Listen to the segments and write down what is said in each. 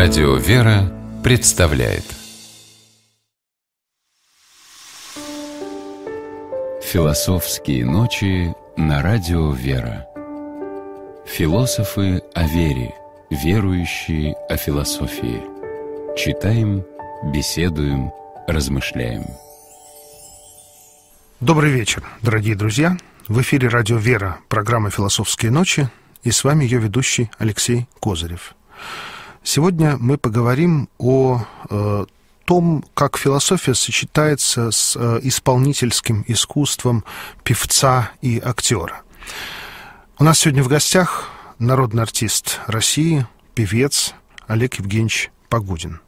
Радио «Вера» представляет Философские ночи на Радио «Вера» Философы о вере, верующие о философии Читаем, беседуем, размышляем Добрый вечер, дорогие друзья! В эфире «Радио «Вера» программа «Философские ночи» и с вами ее ведущий Алексей Козырев – Сегодня мы поговорим о э, том, как философия сочетается с э, исполнительским искусством певца и актера. У нас сегодня в гостях народный артист России, певец Олег Евгеньевич Погудин.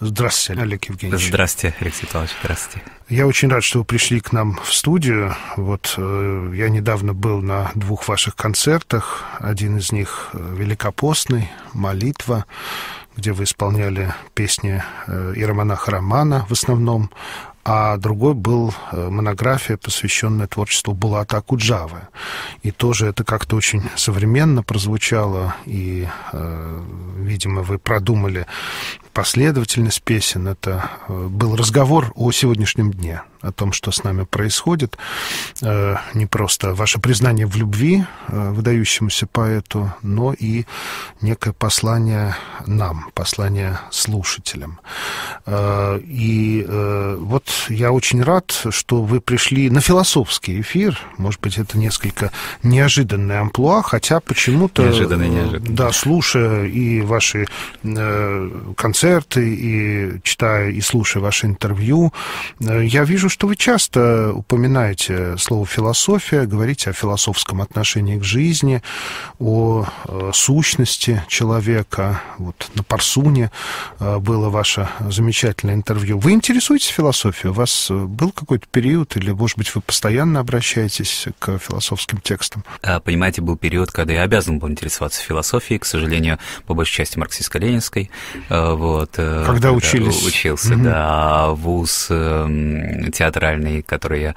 Здравствуйте, Олег Евгеньевич. Здравствуйте, Алексей Павлович, здравствуйте. Я очень рад, что вы пришли к нам в студию. Вот э, я недавно был на двух ваших концертах. Один из них э, «Великопостный», «Молитва», где вы исполняли песни э, Иеромонаха Романа в основном, а другой был э, монография, посвященная творчеству Булата Акуджавы. И тоже это как-то очень современно прозвучало, и, э, видимо, вы продумали последовательность песен. Это э, был разговор о сегодняшнем дне, о том, что с нами происходит. Э, не просто ваше признание в любви э, выдающемуся поэту, но и некое послание нам, послание слушателям. И вот я очень рад, что вы пришли на философский эфир. Может быть, это несколько неожиданное амплуа, хотя почему-то... Неожиданно, неожиданно. Да, слушая и ваши концерты, концерты, и читая и слушая ваши интервью, э, я вижу, что вы часто упоминаете слово «философия», говорите о философском отношении к жизни, о э, сущности человека. Вот на Парсуне э, было ваше замечательное интервью. Вы интересуетесь философией? У вас был какой-то период, или, может быть, вы постоянно обращаетесь к философским текстам? А, понимаете, был период, когда я обязан был интересоваться философией, к сожалению, по большей части марксистско-ленинской. Вот вот, э, когда, когда учились. Учился, угу. да. Вуз эм, театральный, который я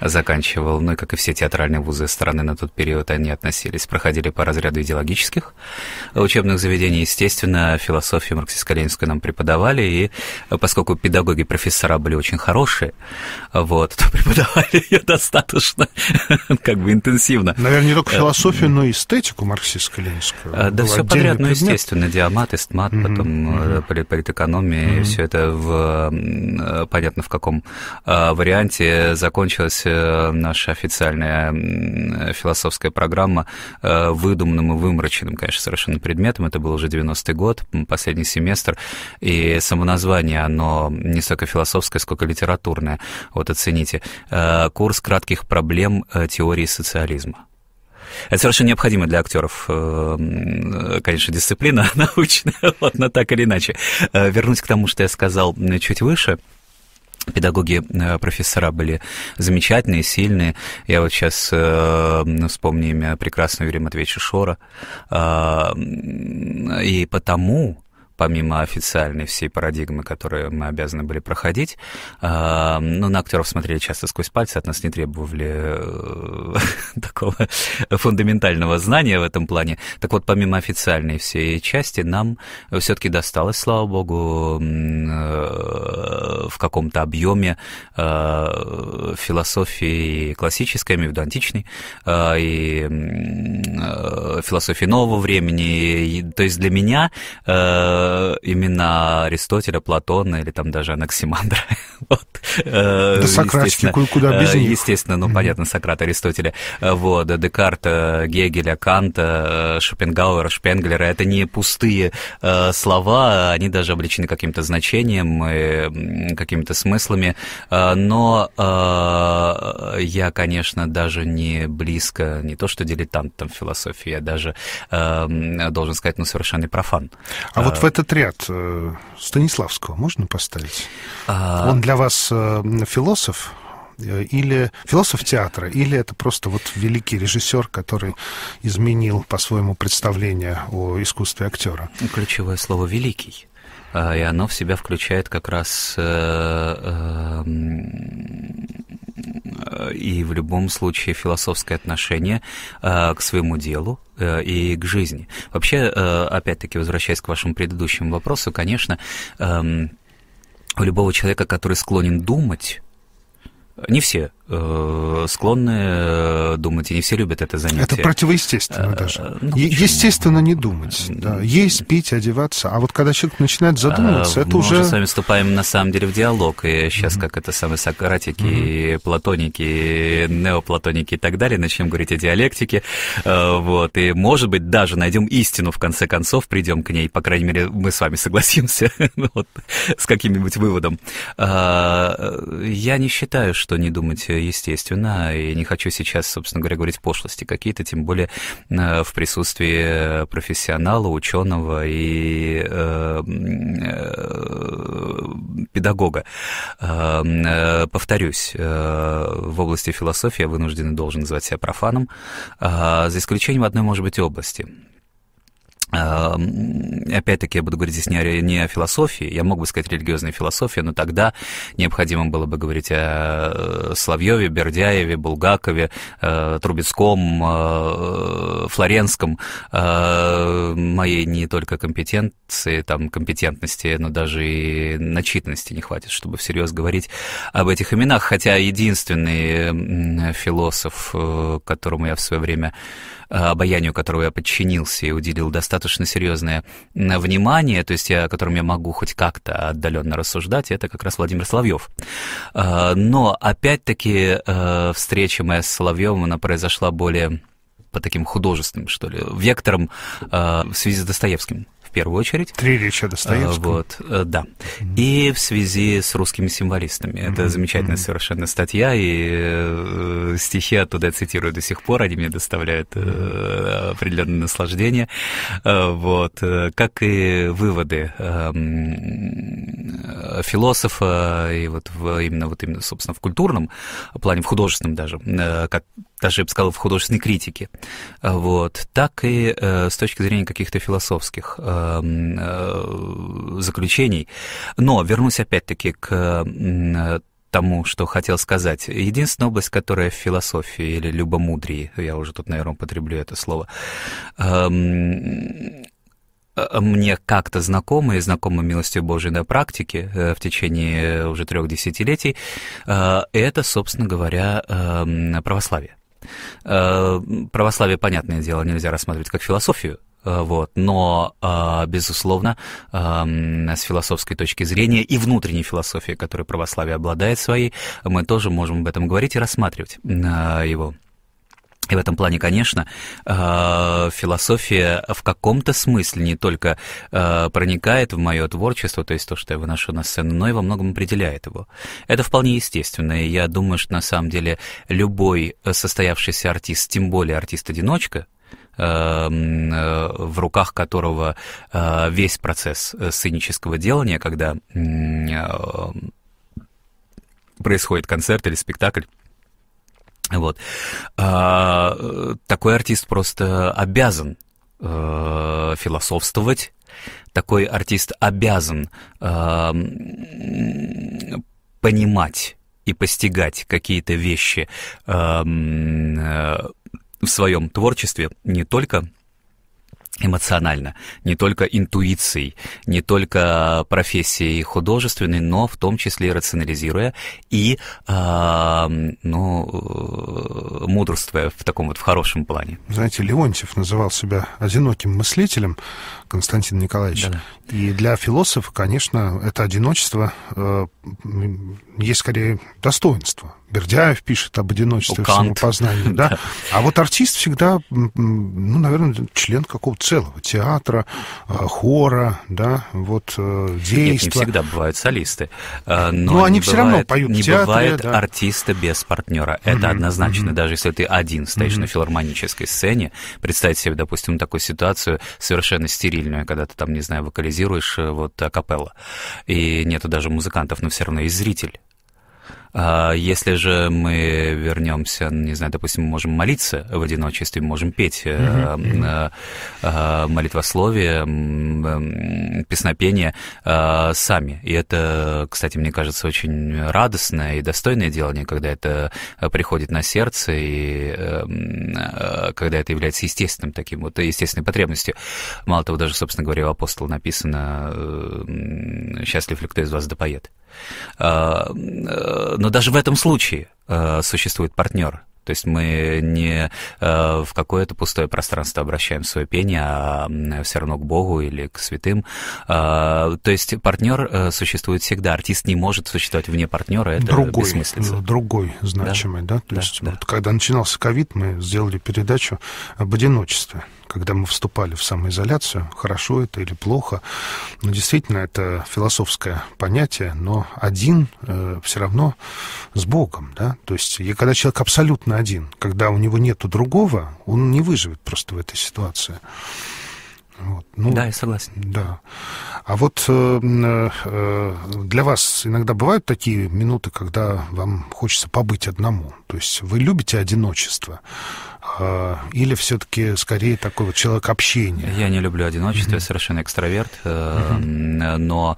заканчивал, ну и как и все театральные вузы страны на тот период, они относились, проходили по разряду идеологических учебных заведений. Естественно, философию марксистско-ленинскую нам преподавали, и поскольку педагоги профессора были очень хорошие, вот, то преподавали ее достаточно как бы интенсивно. Наверное, не только э, философию, но и эстетику марксистско-ленинскую. Э, да все подряд, ну, естественно, диамат, эстмат, потом говорит политэкономия, mm-hmm. все это в э, понятно в каком э, варианте закончилась э, наша официальная философская программа выдуманным и вымраченным, конечно, совершенно предметом. Это был уже 90-й год, последний семестр, и само название оно не столько философское, сколько литературное. Вот оцените. Курс кратких проблем теории социализма. Это совершенно необходимо для актеров, э, конечно, дисциплина научная, ладно, так или иначе. Э, вернусь к тому, что я сказал чуть выше. Педагоги э, профессора были замечательные, сильные. Я вот сейчас э, вспомню имя прекрасного Юрия Матвеевича Шора. Э, и потому помимо официальной всей парадигмы, которую мы обязаны были проходить. Э, ну, на актеров смотрели часто сквозь пальцы, от нас не требовали э, такого фундаментального знания в этом плане. Так вот, помимо официальной всей части, нам все-таки досталось, слава богу, э, в каком-то объеме э, философии классической, я имею в виду античной, э, и э, философии нового времени. И, то есть для меня... Э, э, имена Аристотеля, Платона или там даже Анаксимандра. вот. Э, да Сократики, куда э, без них. Естественно, ну, понятно, Сократ, Аристотеля. Э, вот, Декарта, Гегеля, Канта, Шопенгауэра, Шпенглера. Это не пустые слова, они даже обречены каким-то значением и какими-то смыслами. Но я, конечно, даже не близко, не то что дилетант там философии, я даже должен сказать, ну, совершенно профан. А вот в этом этот ряд э, Станиславского можно поставить? А... Он для вас э, философ? Э, или философ театра, или это просто вот великий режиссер, который изменил по-своему представление о искусстве актера? Ну, ключевое слово «великий». А, и оно в себя включает как раз Э, и в любом случае философское отношение э, к своему делу э, и к жизни. Вообще, опять-таки, возвращаясь к вашему предыдущему вопросу, конечно, эм, у любого человека, который склонен думать, не все, Э, склонны э, думать, и не все любят это занятие. Это противоестественно э, даже. Ну, естественно не думать. Да. Есть, пить, одеваться. А вот когда человек начинает а, задумываться, это мы уже... Мы уже с вами вступаем, на самом деле, в диалог. И сейчас, mm-hmm. как это самые сократики, mm-hmm. платоники, неоплатоники и так далее, начнем говорить о диалектике. Вот. И, может быть, даже найдем истину, в конце концов, придем к ней. По крайней мере, мы с вами согласимся ну с каким-нибудь выводом. А, я не считаю, что не думать естественно, и не хочу сейчас, собственно говоря, говорить пошлости какие-то, тем более э, в присутствии профессионала, ученого и э, э, педагога. Эм, повторюсь, в области философии я вынужден и должен называть себя профаном, за исключением одной, может быть, области. Эм, опять-таки, я буду говорить здесь не о, не о философии, я мог бы сказать религиозной философии, но тогда необходимо было бы говорить о э, Соловьеве, Бердяеве, Булгакове, э, Трубецком, э, Флоренском, моей не только компетенции, там, компетентности, но даже и начитанности не хватит, чтобы всерьез говорить об этих именах, хотя единственный философ, которому я в свое время Э, обаянию которого я подчинился и уделил достаточно серьезное э, внимание, то есть я, о котором я могу хоть как-то отдаленно рассуждать, это как раз Владимир Соловьев. Э, но, опять-таки, встреча моя с Соловьевым, она произошла более по таким художественным, что ли, векторам в связи с Достоевским в первую очередь. Три речи Достоевского. А, вот, э, да. И в связи с русскими символистами. Это замечательная совершенно статья, и э, стихи оттуда я цитирую до сих пор, они мне доставляют э, определенное наслаждение. Вот, как и выводы эм, философа, и вот именно, вот именно, собственно, в культурном плане, в художественном даже, как даже, я бы сказал, в художественной критике, вот, так и с точки зрения каких-то философских Эм, э, заключений. Но вернусь опять-таки к э, тому, что хотел сказать. Единственная область, которая в философии или любомудрии, я уже тут, наверное, употреблю это слово, эм, э, мне как-то знакомы и знакомы милостью Божией на практике в течение уже трех десятилетий, это, собственно говоря, эм, православие. Православие, понятное дело, нельзя рассматривать как философию, Э, вот. Но, э, безусловно, эм, с философской точки зрения и внутренней философии, которой православие обладает своей, мы тоже можем об этом говорить и рассматривать э, его. И в этом плане, конечно, философия в каком-то смысле не только проникает в мое творчество, то есть то, что я выношу на сцену, но и во многом определяет его. Это вполне естественно, и я думаю, что на самом деле любой состоявшийся артист, тем более артист-одиночка, Эм, э, в руках которого э, весь процесс э, сценического делания, когда происходит концерт или спектакль, вот. А, такой артист просто обязан философствовать, такой артист обязан эм, понимать и постигать какие-то вещи эм, в своем творчестве не только эмоционально, не только интуицией, не только профессией художественной, но в том числе рационализируя и а, ну, э, ну, мудрствуя в таком вот в хорошем плане. Знаете, Леонтьев называл себя одиноким мыслителем, Константин Николаевич. Да-да. И для философа, конечно, это одиночество э, есть скорее достоинство. Бердяев пишет об одиночестве в самопознании. Да? да. А вот артист всегда, ну, наверное, член какого-то целого театра, э, хора, да, вот действия. Э, Нет, не всегда бывают солисты. Э, но, но они бывает, все равно поют Не в театре, бывает да. артиста без партнера. Это mm-hmm. однозначно. Mm-hmm. Даже если ты один стоишь mm-hmm. на филармонической сцене, представить себе, допустим, такую ситуацию совершенно стерильную, когда ты там, не знаю, вокализируешь вот акапелла, и нету даже музыкантов, но все равно есть зритель а, если же мы вернемся, не знаю, допустим, мы можем молиться в одиночестве, можем петь mm-hmm. молитвословие, песнопение сами. И это, кстати, мне кажется, очень радостное и достойное делание, когда это приходит на сердце и когда это является естественным таким, вот естественной потребностью. Мало того, даже, собственно говоря, у апостола написано «Счастлив ли кто из вас да Э, э, но даже в этом случае э, существует партнер. То есть мы не в какое-то пустое пространство обращаем свое пение, а все равно к Богу или к святым. То есть партнер существует всегда. Артист не может существовать вне партнера. Это другой, бессмыслица. Другой значимый, да? да? То да, есть да. Вот, когда начинался ковид, мы сделали передачу об одиночестве когда мы вступали в самоизоляцию, хорошо это или плохо. Но действительно, это философское понятие, но один э, все равно с Богом, да. То есть, и когда человек абсолютно один, когда у него нету другого, он не выживет просто в этой ситуации. Вот. Ну, да, я согласен. Да. А вот э, э, для вас иногда бывают такие минуты, когда вам хочется побыть одному? То есть вы любите одиночество? А, или все-таки скорее такой вот человек общения? Я не люблю одиночество, mm-hmm. я совершенно экстраверт, mm-hmm. но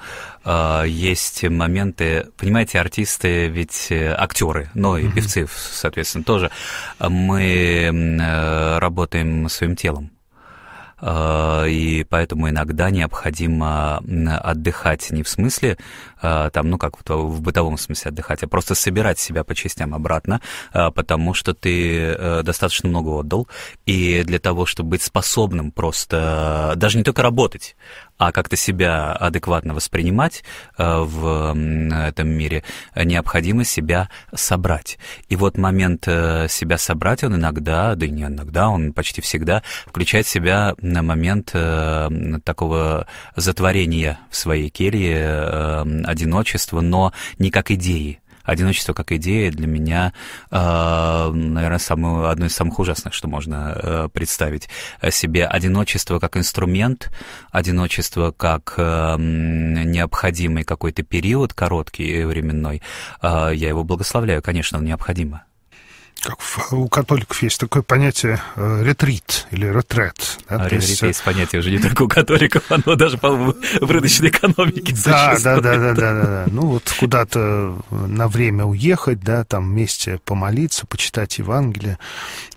есть моменты, понимаете, артисты ведь актеры, но ну и mm-hmm. певцы, соответственно, тоже. Мы работаем своим телом. Э, и поэтому иногда необходимо отдыхать не в смысле Э, там, ну как в бытовом смысле отдыхать, а просто собирать себя по частям обратно, э, потому что ты э, достаточно много отдал, и для того, чтобы быть способным просто даже не только работать, а как-то себя адекватно воспринимать в этом мире, необходимо себя собрать. И вот момент себя собрать, он иногда, да и не иногда, он почти всегда включает в себя на момент такого затворения в своей келье, одиночество, но не как идеи. Одиночество как идея для меня, э, наверное, самое, одно из самых ужасных, что можно э, представить себе. Одиночество как инструмент, одиночество как э, необходимый какой-то период, короткий временной. я его благословляю, конечно, он необходимо как у католиков есть такое понятие э, ретрит или ретрет. Да? А ретрит есть, э, есть понятие уже не только у католиков, оно даже, по в рыночной экономике да, да, да, да, да, да, да. Ну вот куда-то на время уехать, да, там вместе помолиться, почитать Евангелие,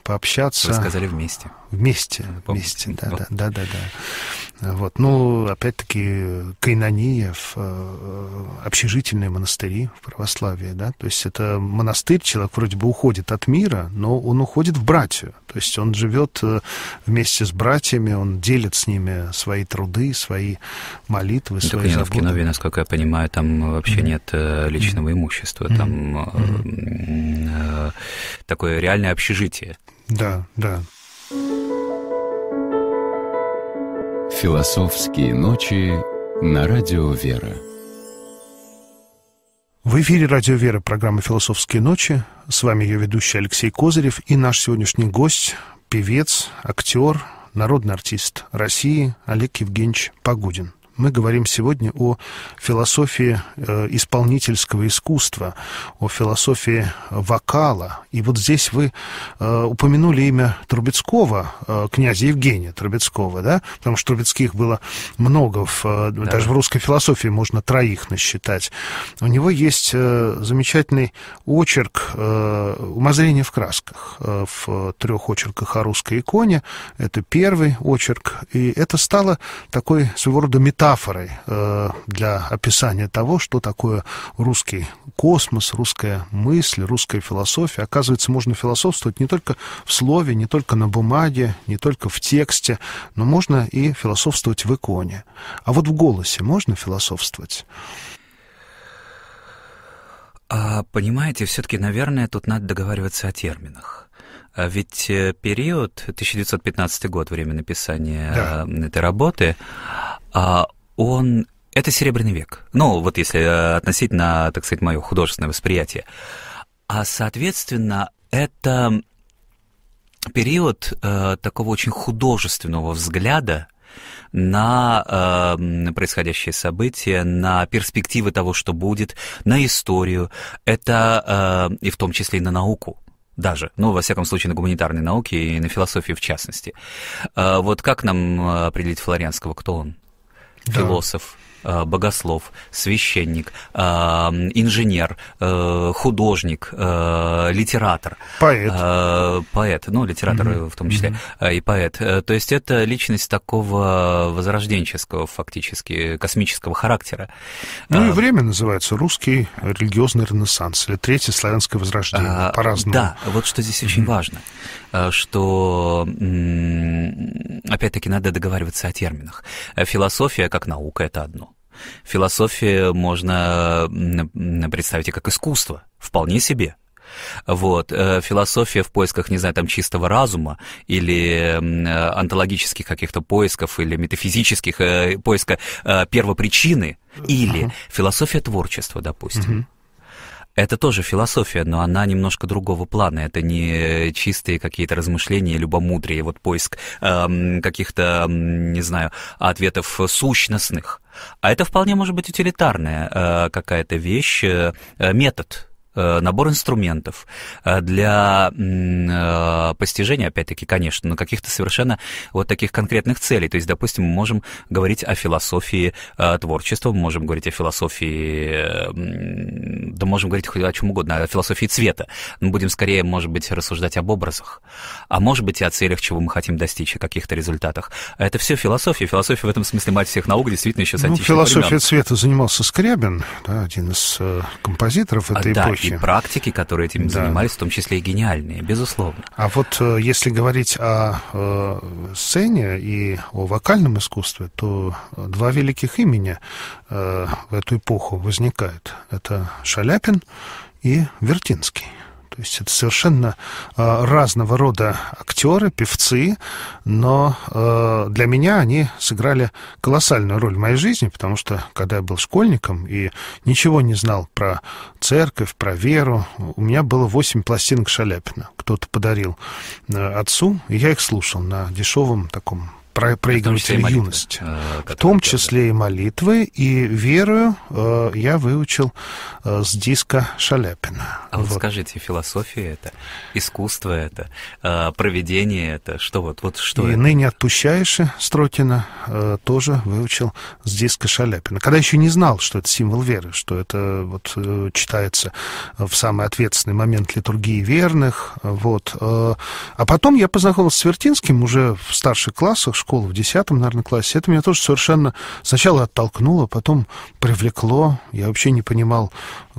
пообщаться. Вы сказали вместе. Вместе, вместе, да, да, да, да. да. Вот. Ну, опять-таки, в э, общежительные монастыри в православии, да, то есть это монастырь, человек вроде бы уходит от мира, но он уходит в братью, то есть он живет э, вместе с братьями, он делит с ними свои труды, свои молитвы, ну, свои заботы. в Кинове, насколько я понимаю, там э, вообще mm-hmm. нет личного имущества, там mm-hmm. такое реальное общежитие. Да, да. Философские ночи на радио Вера. В эфире радио Вера, программа «Философские ночи». С вами ее ведущий Алексей Козырев и наш сегодняшний гость, певец, актер, народный артист России Олег Евгеньевич Погудин. Мы говорим сегодня о философии э, исполнительского искусства, о философии э, вокала. И вот здесь вы э, упомянули имя Трубецкого, князя Евгения Трубецкого, да? Потому что Трубецких было много, в, да. даже в русской философии можно троих насчитать. У него есть замечательный очерк «Умозрение в красках» в трех очерках о русской иконе. Это первый очерк, и это стало такой своего рода метафорой метафорой э, для описания того, что такое русский космос, русская мысль, русская философия. Оказывается, можно философствовать не только в слове, не только на бумаге, не только в тексте, но можно и философствовать в иконе. А вот в голосе можно философствовать? А, понимаете, все-таки, наверное, тут надо договариваться о терминах. А ведь э, период, 1915 год, время написания да. Э, этой работы, а, он... Это Серебряный век. Ну, вот если э, относить на, так сказать, мое художественное восприятие. А, соответственно, это период э, такого очень художественного взгляда на э, происходящие события, на перспективы того, что будет, на историю, это э, и в том числе и на науку даже, ну, во всяком случае, на гуманитарной науке и на философии в частности. А, вот как нам а, определить Флоренского, кто он? Философ. Э, богослов, священник, э, инженер, э, художник, литератор. Поэт. Поэт, ну, литератор mm-hmm. в том числе, mm-hmm. и поэт. То есть это личность такого возрожденческого, фактически, космического характера. Ну и время называется «Русский религиозный ренессанс» или «Третье славянское возрождение», а, по-разному. Да, вот что здесь mm-hmm. очень важно, что, опять-таки, надо договариваться о терминах. Философия как наука – это одно. Философию можно представить и как искусство, вполне себе. Вот. Э, философия в поисках, не знаю, там чистого разума или антологических э, каких-то поисков или метафизических э, поиска первопричины или uh-huh. философия творчества, допустим. Uh-huh. Это тоже философия, но она немножко другого плана. Это не чистые какие-то размышления, любомудрие, вот поиск эм, каких-то, не знаю, ответов сущностных а это вполне может быть утилитарная э, какая-то вещь, э, э, метод Э, набор инструментов э, для э, постижения, опять-таки, конечно, но каких-то совершенно вот таких конкретных целей. То есть, допустим, мы можем говорить о философии творчества, мы можем говорить о философии, да можем говорить хоть о чем угодно, о философии цвета. Мы будем скорее, может быть, рассуждать об образах, а может быть и о целях, чего мы хотим достичь, о каких-то результатах. Это все философия. Философия в этом смысле мать всех наук, действительно, еще с ну, философия времен. цвета занимался Скрябин, да, один из композиторов этой а, эпохи. Да, вещи. И практики, которые этим да. занимались, в том числе и гениальные, безусловно. А вот э, если говорить о э, сцене и о вокальном искусстве, то э, два великих имени э, в эту эпоху возникают. Это Шаляпин и Вертинский. То есть это совершенно э, разного рода актеры, певцы, но э, для меня они сыграли колоссальную роль в моей жизни, потому что когда я был школьником и ничего не знал про церковь, про веру, у меня было 8 пластинок Шаляпина. Кто-то подарил э, отцу, и я их слушал на дешевом таком про, проигрывать или юность. В том числе э, и молитвы, и верую э, я выучил э, с диска Шаляпина. А вот, вот скажите, философия это, искусство это, э, проведение это, что вот, вот что И это? ныне отпущаешь э, Строкина э, тоже выучил с диска Шаляпина. Когда еще не знал, что это символ веры, что это вот э, читается в самый ответственный момент литургии верных, вот. Э, а потом я познакомился с Вертинским уже в старших классах, школу в 10, наверное, классе, это меня тоже совершенно сначала оттолкнуло, потом привлекло. Я вообще не понимал,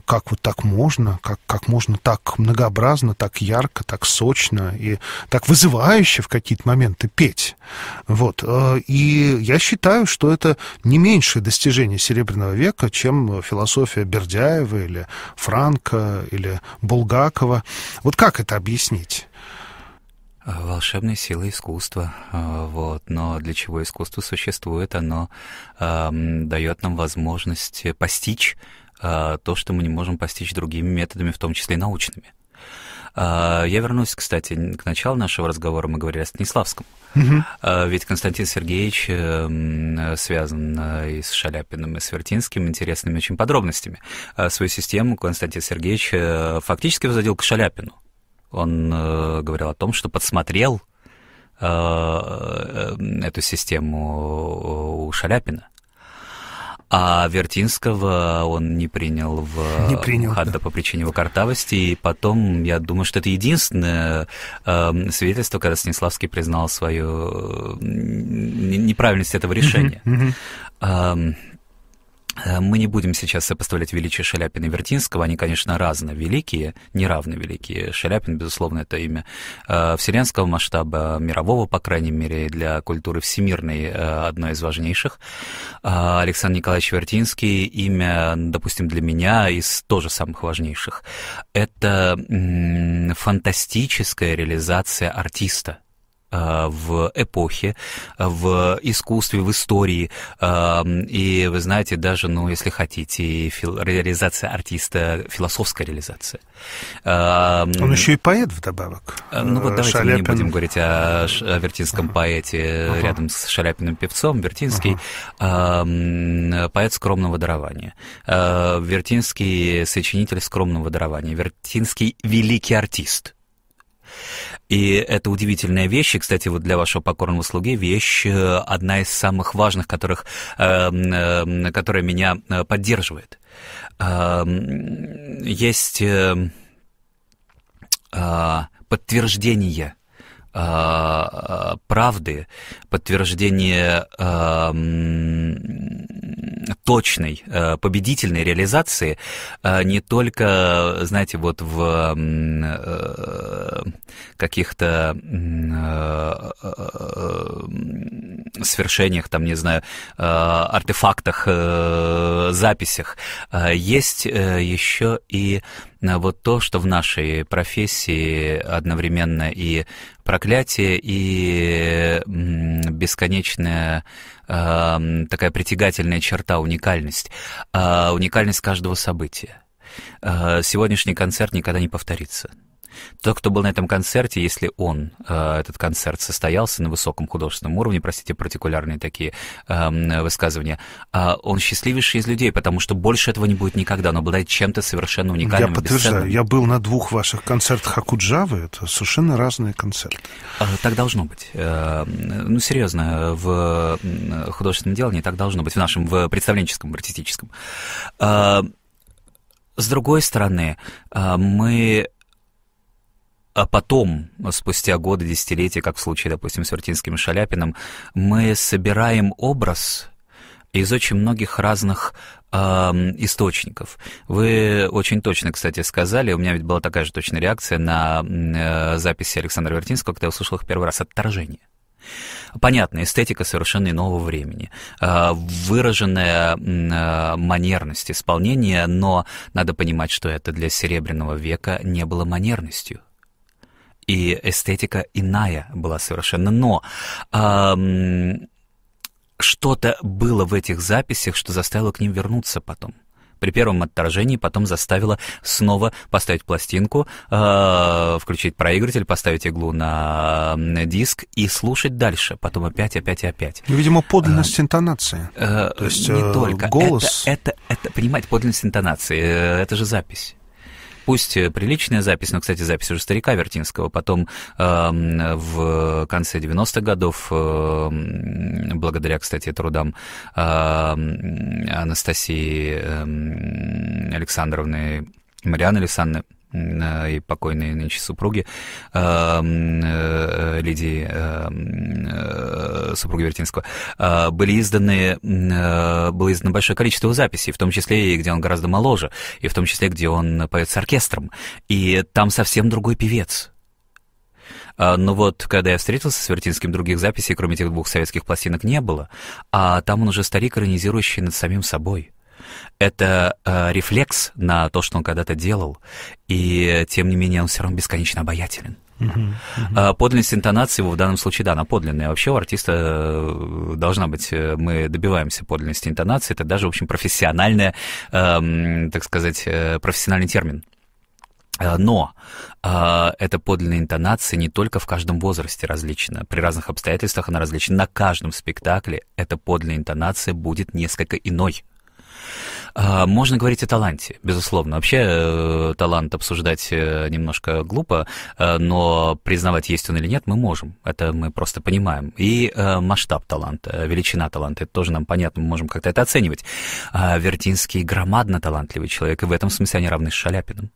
как вот так можно, как, как можно так многообразно, так ярко, так сочно и так вызывающе в какие-то моменты петь. Вот. Э, и я считаю, что это не меньшее достижение Серебряного века, чем философия Бердяева или Франка или Булгакова. Вот как это объяснить? волшебной силы искусства. А, вот. Но для чего искусство существует? Оно э, дает нам возможность постичь э, то, что мы не можем постичь другими методами, в том числе и научными. А, я вернусь, кстати, к началу нашего разговора. Мы говорили о Станиславском. Угу. Ведь Константин Сергеевич связан и с Шаляпиным, и с Вертинским интересными очень подробностями. Свою систему Константин Сергеевич э, фактически возводил к Шаляпину он э, говорил о том, что подсмотрел э, э эту систему у Шаляпина. А Вертинского он не принял в не принял, Хадда да. по причине его картавости. И потом, я думаю, что это единственное э, свидетельство, когда Станиславский признал свою неправильность этого решения. Mm-hmm, mm-hmm. Э, Э, мы не будем сейчас сопоставлять величие Шаляпина и Вертинского, они, конечно, разно великие, неравно великие. Шаляпин, безусловно, это имя э, вселенского масштаба, мирового, по крайней мере, для культуры всемирной, э, одно из важнейших. Александр Николаевич Вертинский, имя, допустим, для меня из тоже самых важнейших. Это фантастическая реализация артиста, Э, в эпохе, в искусстве, в истории. Эм, и вы знаете, даже, ну, если хотите, реализация артиста, философская реализация. Эм, Он еще и поэт вдобавок. Э, ну вот давайте Шаляпин. не будем говорить о, о вертинском поэте uh-huh. рядом с Шаляпиным певцом. Вертинский uh-huh. поэт скромного дарования. Вертинский сочинитель скромного дарования. Вертинский великий артист. И это удивительная вещь, и, кстати, вот для вашего покорного слуги вещь э, одна из самых важных, которых, э, э, которая меня э, поддерживает. Э, есть э, э подтверждение правды, подтверждение эм, точной, э, победительной реализации э, не только, знаете, вот в э, каких-то свершениях, там, не знаю, артефактах, записях. Есть еще и вот то, что в нашей профессии одновременно и проклятие, и бесконечная эм, такая притягательная черта, уникальность, а уникальность каждого события. Э, сегодняшний концерт никогда не повторится. Тот, кто был на этом концерте, если он, э, этот концерт состоялся на высоком художественном уровне, простите, партикулярные такие э, высказывания, э, он счастливейший из людей, потому что больше этого не будет никогда. Он обладает чем-то совершенно уникальным. Я подтверждаю, бесценным. я был на двух ваших концертах Акуджавы, это совершенно разные концерты. Э, так должно быть. Э, ну, серьезно, в художественном делании так должно быть, в нашем, в представленческом, в артистическом. Э, с другой стороны, мы а потом, спустя годы, десятилетия, как в случае, допустим, с Вертинским и Шаляпиным, мы собираем образ из очень многих разных э, источников. Вы очень точно, кстати, сказали, у меня ведь была такая же точная реакция на э, записи Александра Вертинского, когда я услышал их первый раз, отторжение. Понятно, эстетика совершенно иного времени, а, выраженная э, манерность исполнения, но надо понимать, что это для Серебряного века не было манерностью и эстетика иная была совершенно. Но эм, что-то было в этих записях, что заставило к ним вернуться потом. При первом отторжении потом заставило снова поставить пластинку, э, включить проигрыватель, поставить иглу на диск и слушать дальше. Потом опять, опять и опять. Ну, видимо, а, подлинность э, интонации. Э, То есть, не э, только. Голос... Это, это, это, понимаете, подлинность интонации. Э, это же запись. Пусть э, приличная запись, но, кстати, запись уже старика Вертинского, потом э, в конце 90-х годов, э, благодаря, кстати, трудам э, Анастасии э, Александровны, Марианы Александровны, Э, и покойной нынче супруги э, э, Лидии, супруги Вертинского, были изданы, было издано большое количество записей, в том числе и где он гораздо моложе, и в том числе, где он поет с оркестром. И там совсем другой певец. Но вот, когда я встретился с Вертинским, других записей, кроме этих двух советских пластинок, не было. А там он уже старик, иронизирующий над самим собой это э, рефлекс на то, что он когда-то делал, и тем не менее он все равно бесконечно обаятелен. Uh-huh, uh-huh. Подлинность интонации его в данном случае, да, она подлинная. Вообще у артиста э, должна быть, э, мы добиваемся подлинности интонации, это даже, в общем, профессиональная, э, так сказать, э, профессиональный термин. Но э, эта подлинная интонация не только в каждом возрасте различна. При разных обстоятельствах она различна. На каждом спектакле эта подлинная интонация будет несколько иной. А, можно говорить о таланте, безусловно. Вообще э, талант обсуждать э, немножко глупо, э, но признавать, есть он или нет, мы можем. Это мы просто понимаем. И масштаб таланта, величина таланта, это тоже нам понятно, мы можем как-то это оценивать. А, Вертинский громадно талантливый человек, и в этом смысле они равны с Шаляпиным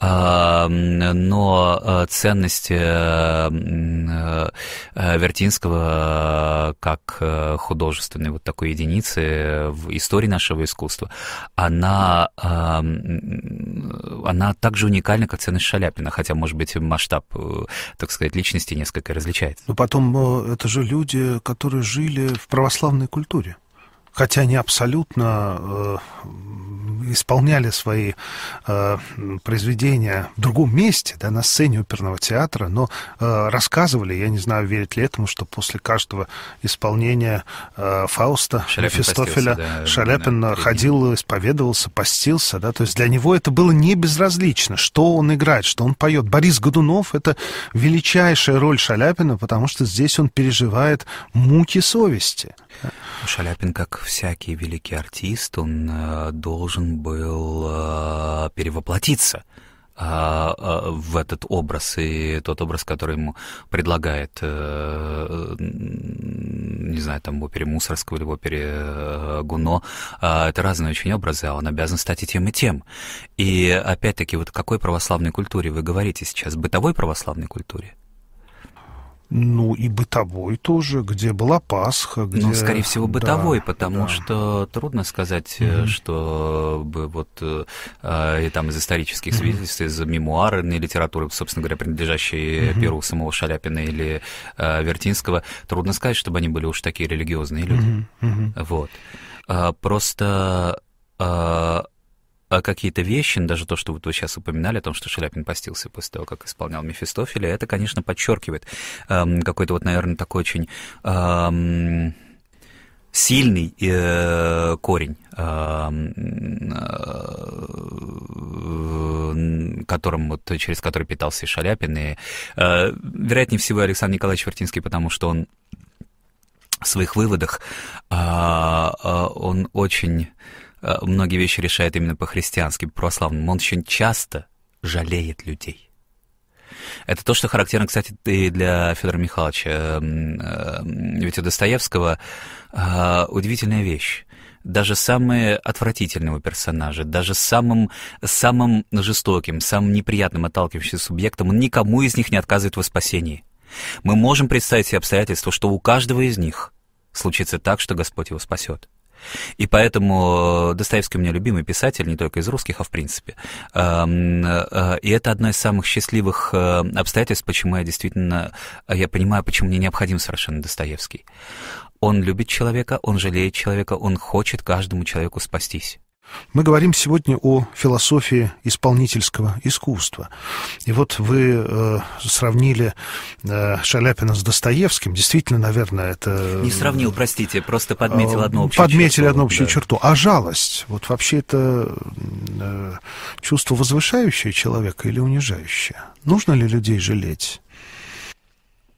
но э, ценность э, э, Вертинского как художественной вот такой единицы в истории нашего искусства, она, она также уникальна, как ценность Шаляпина, хотя, может быть, масштаб, так сказать, личности несколько различается. Но потом это же люди, которые жили в православной культуре хотя они абсолютно исполняли свои э, произведения в другом месте, да, на сцене оперного театра, но э, рассказывали, я не знаю, верить ли этому, что после каждого исполнения э, Фауста, Шаляпин Шаляпин да, ходил, исповедовался, постился, да, то есть для него это было не безразлично, что он играет, что он поет. Борис Годунов — это величайшая роль Шаляпина, потому что здесь он переживает муки совести. Шаляпин, как всякий великий артист, он э, должен был э, перевоплотиться а, а, в этот образ и тот образ, который ему предлагает, э, не знаю, там, в опере Мусорского или в опере э, Гуно, это разные очень образы, а он обязан стать и тем, и тем. И опять-таки, вот какой православной культуре вы говорите сейчас? Бытовой православной культуре? ну и бытовой тоже, где была Пасха. Ну, где... Ну, скорее всего, бытовой, да, потому да. что трудно сказать, mm-hmm. Э, что бы вот э, э, и там из исторических mm-hmm. свидетельств, из мемуарной литературы, собственно говоря, принадлежащей mm-hmm. перу самого Шаляпина или э, Вертинского, трудно сказать, чтобы они были уж такие религиозные люди. Mm-hmm. Mm-hmm. Вот. Э, просто... Э, а какие-то вещи, даже то, что вот вы сейчас упоминали о том, что Шаляпин постился после того, как исполнял Мефистофеля, это, конечно, подчеркивает эм, какой-то вот, наверное, такой очень... Эм, сильный э, корень, эм, э, э, которым, вот, через который питался и Шаляпин. И, э, вероятнее всего, Александр Николаевич Вертинский, потому что он в своих выводах э, он очень Э, многие вещи решает именно по-христиански, по-православному. Он очень часто жалеет людей. Это то, что характерно, кстати, и для Федора Михайловича. Эм, эм, Ведь у Достоевского э, удивительная вещь. Даже самые отвратительного персонажа, даже самым, самым жестоким, самым неприятным отталкивающим субъектом, он никому из них не отказывает во спасении. Мы можем представить себе обстоятельства, что у каждого из них случится так, что Господь его спасет. И поэтому э, Достоевский у меня любимый писатель, не только из русских, а в принципе. Эм, э, и это одно из самых счастливых э, обстоятельств, почему я действительно, я понимаю, почему мне необходим совершенно Достоевский. Он любит человека, он жалеет человека, он хочет каждому человеку спастись. Мы говорим сегодня о философии исполнительского искусства. И вот вы э, сравнили э, Шаляпина с Достоевским. Действительно, наверное, это... Не сравнил, простите, просто э, подметил одну общую подметили черту. Подметили одну общую да. черту. А жалость, вот вообще это э, чувство возвышающее человека или унижающее? Нужно ли людей жалеть?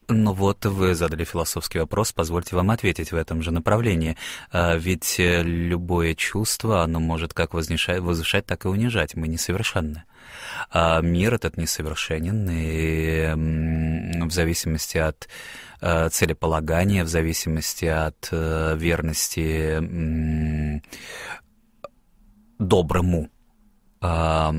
Ну вот вы задали философский вопрос, позвольте вам ответить в этом же направлении. А, ведь э, любое чувство, оно может как возвышать, так и унижать. Мы несовершенны. А мир этот несовершенен, и в зависимости от э, целеполагания, в зависимости от э, верности доброму, Э,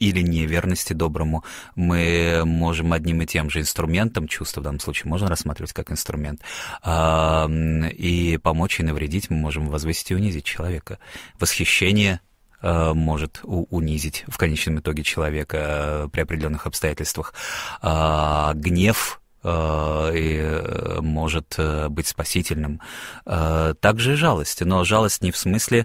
или неверности доброму, мы можем одним и тем же инструментом, чувство в данном случае можно рассматривать как инструмент, и помочь и навредить мы можем возвысить и унизить человека. Восхищение э, может унизить в конечном итоге человека э, при определенных обстоятельствах. А, гнев и может быть спасительным. Также и жалость, но жалость не в смысле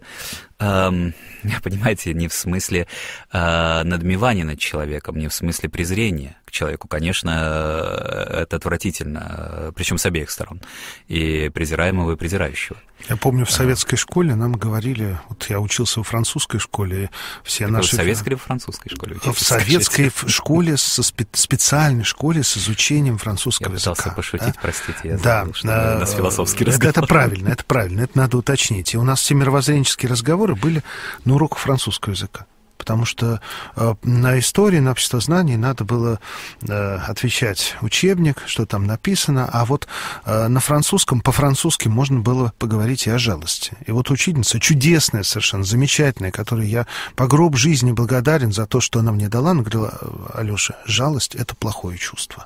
эм, понимаете, не в смысле э, надмевания над человеком, не в смысле презрения к человеку. Конечно, э, это отвратительно, э, причем с обеих сторон, и презираемого, и презирающего. Я помню, в советской школе нам говорили, вот я учился во французской школе, все наши... В советской или в французской школе? в советской скажите? школе, со специальной школе с изучением французского языка. Я пытался пошутить, да? простите, я да, забыл, что да, у нас э, философский разговор. Это правильно, это правильно, это надо уточнить. И у нас все мировоззренческие разговоры разговоры были на уроках французского языка потому что э, на истории, на обществознании надо было э, отвечать учебник, что там написано, а вот э, на французском, по-французски можно было поговорить и о жалости. И вот учительница чудесная совершенно, замечательная, которой я по гроб жизни благодарен за то, что она мне дала, она говорила, Алеша, жалость — это плохое чувство.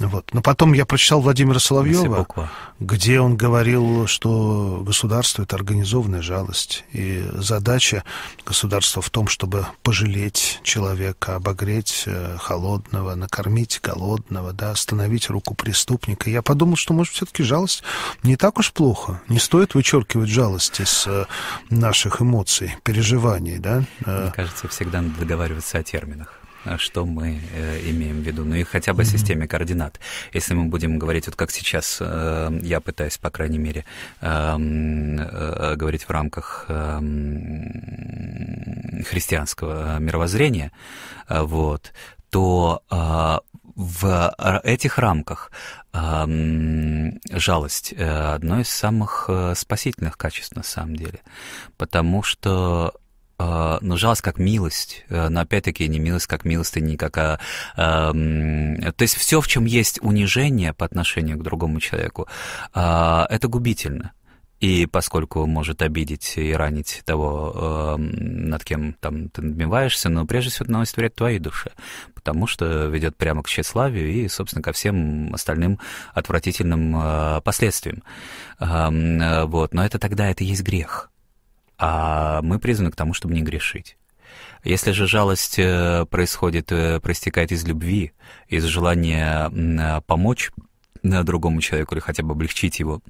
Вот. Но потом я прочитал Владимира Соловьева, где он говорил, что государство это организованная жалость. И задача государства в том, чтобы пожалеть человека, обогреть э, холодного, накормить голодного, да, остановить руку преступника. я подумал, что, может, все-таки жалость не так уж плохо. Не стоит вычеркивать жалость из э, наших эмоций, переживаний. Да? Э, Мне кажется, всегда надо договариваться о терминах что мы э, имеем в виду, ну и хотя бы mm-hmm. системе координат. Если мы будем говорить, вот как сейчас э, я пытаюсь, по крайней мере, э, э, говорить в рамках э, христианского мировоззрения, э, вот, то э, в этих рамках э, жалость э, одно из самых э, спасительных качеств на самом деле, потому что а, но ну, жалость как милость, э, но опять-таки не милость как милостыня, как а, а, то есть все, в чем есть унижение по отношению к другому человеку, а, это губительно. И поскольку может обидеть и ранить того, э, над кем там ты надмеваешься, но прежде всего наносит вред твоей душе, потому что ведет прямо к тщеславию и, собственно, ко всем остальным отвратительным э, последствиям. Э, э, вот. Но это тогда это есть грех а мы призваны к тому, чтобы не грешить. Если же жалость э, происходит, э, проистекает из любви, из желания э, помочь другому человеку или хотя бы облегчить его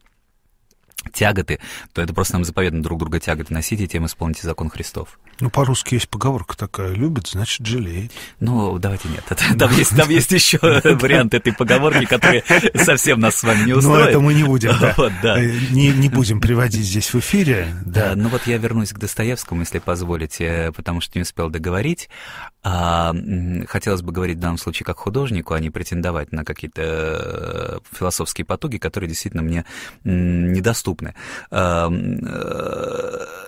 тяготы, то это просто нам заповедно друг друга тяготы носить и тем исполните закон Христов. Ну, по-русски есть поговорка такая, любит, значит, жалеет. Ну, давайте нет, это, там, есть, там есть еще вариант этой поговорки, который совсем нас с вами не устроит. Но это мы не будем, да. Вот, да. Э, не, не будем приводить здесь в эфире. Да. да, ну вот я вернусь к Достоевскому, если позволите, потому что не успел договорить. А, хотелось бы говорить в данном случае как художнику, а не претендовать на какие-то э, философские потуги, которые действительно мне недоступны. А, э,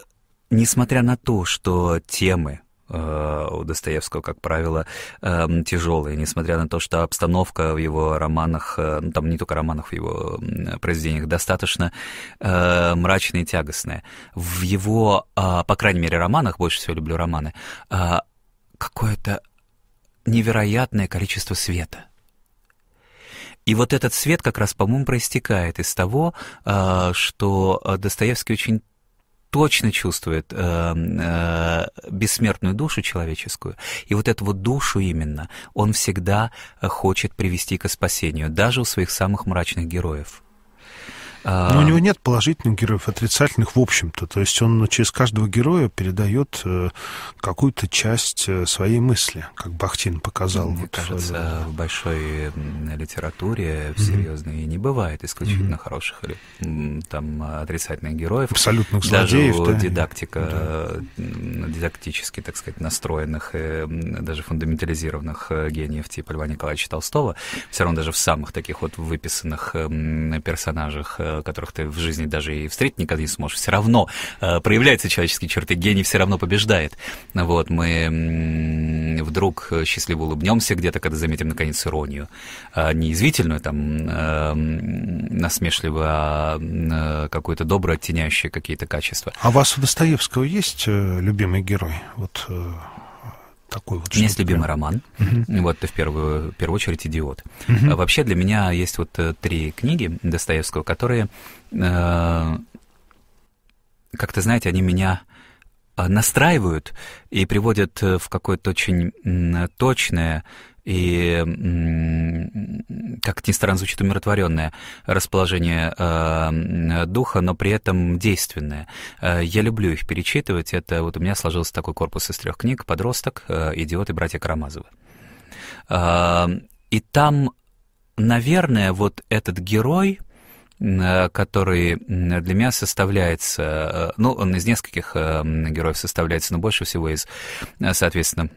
несмотря на то, что темы э, у Достоевского, как правило, эм, тяжелые, несмотря на то, что обстановка в его романах, э, ну, там не только романах, в его произведениях достаточно э, мрачная и тягостная. В его, а, по крайней мере, романах, больше всего люблю романы, какое-то невероятное количество света. И вот этот свет как раз, по-моему, проистекает из того, что Достоевский очень точно чувствует э, э, бессмертную душу человеческую. И вот эту вот душу именно он всегда э, хочет привести к спасению, даже у своих самых мрачных героев. А, Но у него нет положительных героев, отрицательных в общем-то. То есть он через каждого героя передает э, какую-то часть э, своей мысли, как Бахтин показал. Мне вот кажется, в, э, в большой литературе в серьезной mm-hmm. не бывает исключительно mm-hmm. хороших или там отрицательных героев. Абсолютных злодеев. Даже да? дидактика, да. дидактически, так сказать, настроенных, даже фундаментализированных гениев типа Льва Николаевича Толстого, все равно даже в самых таких вот выписанных персонажах Э, которых ты в жизни даже и встретить никогда не сможешь, все равно э, проявляются человеческие черты, гений все равно побеждает. Вот, мы вдруг счастливо улыбнемся где-то, когда заметим, наконец, иронию. А не извительную, там, эм, насмешливо, а э, какую-то добрую, оттеняющую какие-то качества. А у вас у Достоевского есть любимый герой? Вот такой вот. У меня есть любимый прям... роман. Угу. Вот ты в первую, в первую очередь идиот. Угу. А, вообще для меня есть вот э, три книги Достоевского, которые, э, как-то, знаете, они меня э, настраивают и приводят э, в какое-то очень точное и, как ни странно звучит, умиротворенное расположение э, духа, но при этом действенное. Э, я люблю их перечитывать. Это вот у меня сложился такой корпус из трех книг «Подросток», э, «Идиот» и «Братья Карамазовы». И там, наверное, вот этот герой — который для меня составляется, ну, он из нескольких героев составляется, но больше всего из, соответственно,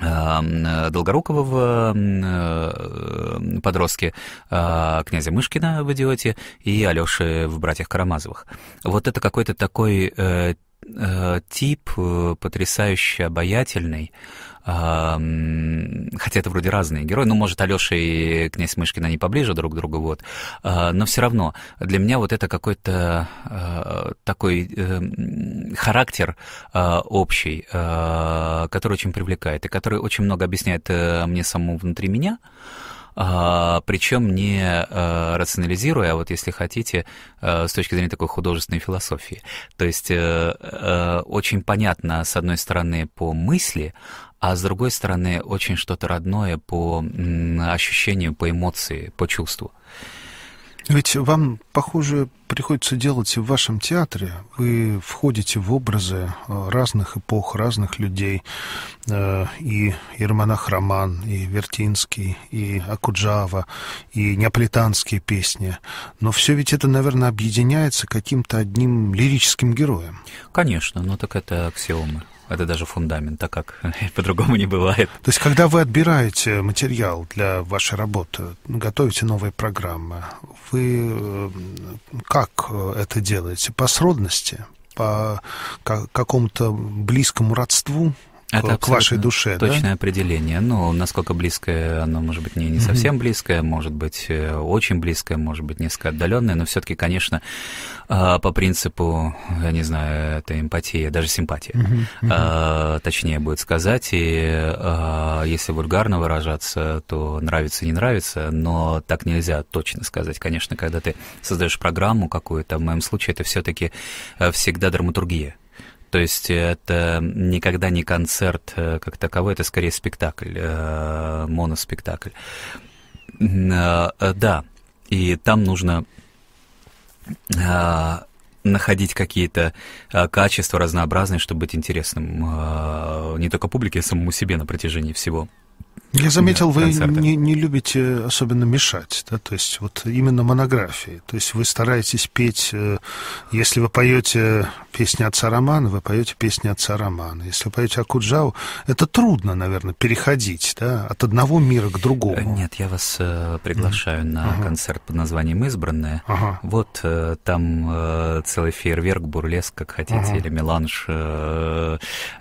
Э, Долгорукова в э, «Подростке», а, князя Мышкина в «Идиоте» и Алёши в «Братьях Карамазовых». Вот это какой-то такой э, Э, тип э, потрясающе обаятельный, хотя это вроде разные герои, ну, может, Алёша и князь Мышкин, они поближе друг к другу, вот, а, но все равно для меня вот это какой-то э, такой эм, характер общий, который очень привлекает и который очень много объясняет мне самому внутри меня, а, причем не э, рационализируя, а вот если хотите, э, с точки зрения такой художественной философии. То есть э, очень понятно, с одной стороны, по мысли, а с другой стороны, очень что-то родное по ощущению, по эмоции, по чувству. Ведь вам, похоже, приходится делать и в вашем театре. Вы входите в образы э, разных эпох, разных людей. Э, и Ермонах Роман, и Вертинский, и Акуджава, и неаполитанские песни. Но все ведь это, наверное, объединяется каким-то одним лирическим героем. Конечно, но ну так это аксиома. Это даже фундамент, так как по-другому не бывает. То есть, когда вы отбираете материал для вашей работы, готовите новые программы, вы э, как э, это делаете? По сродности? По какому-то близкому родству? Это к вашей душе, точное да? определение. Ну, насколько близкое оно, может быть, не, не совсем близкое, может быть, э, очень близкое, может быть, несколько отдаленное, но все-таки, конечно, а, по принципу, я не знаю, это эмпатия, даже симпатия, а, точнее будет сказать. И а, если вульгарно выражаться, то нравится, не нравится, но так нельзя точно сказать. Конечно, когда ты создаешь программу какую-то, в моем случае это все-таки э, всегда драматургия. То есть это никогда не концерт э, как таковой, это скорее спектакль, э, моноспектакль. Э, да, и там нужно находить какие-то качества разнообразные, чтобы быть интересным не только публике, а самому себе на протяжении всего я заметил, вы не, не любите особенно мешать, да, то есть вот именно монографии. То есть вы стараетесь петь, э, если вы поете песни отца Романа, вы поете песни отца Романа. Если вы поете Акуджау, это трудно, наверное, переходить да, от одного мира к другому. Э, нет, я вас э, приглашаю mm. -hmm. на ага. концерт под названием «Избранное». Ага. Вот там целый фейерверк, бурлеск, как хотите, ага. или меланж